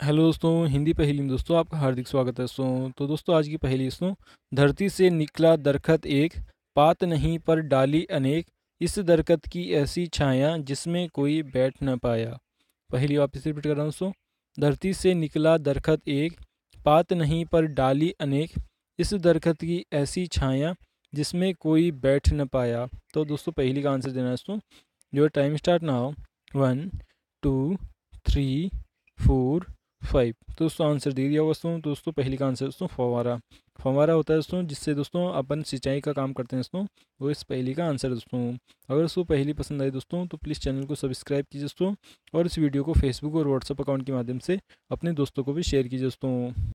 hello दोस्तों हिंदी पहेली में दोस्तों आपका हार्दिक स्वागत है दोस्तों तो दोस्तों आज की पहेली दोस्तों धरती से निकला दरखत एक पात नहीं पर डाली अनेक इस दरखत की ऐसी छाया जिसमें कोई बैठ न पाया पहली वापस रिपीट कर रहा हूँ दोस्तों धरती से निकला दरखत एक पात नहीं पर डाली अनेक इस दरखत की ऐसी छाया जिसमें कोई बैठ न पाया तो दोस्तों पहली का आंसर देना दोस्तों जो टाइम स्टार्ट ना हो one two three four five तो दोस्तों आंसर दे दिया होगा दोस्तों दोस्तों पहली का आंसर दोस्तों फवारा फवारा होता है दोस्तों जिससे दोस्तों अपन सिंचाई का काम करते हैं दोस्तों वो इस पहली का आंसर दोस्तों अगर दोस्तों पहली पसंद आई दोस्तों तो प्लीज़ चैनल को सब्सक्राइब कीजिए दोस्तों और इस वीडियो को फेसबुक और व्हाट्सअप अकाउंट के माध्यम से अपने दोस्तों को भी शेयर कीजिए दोस्तों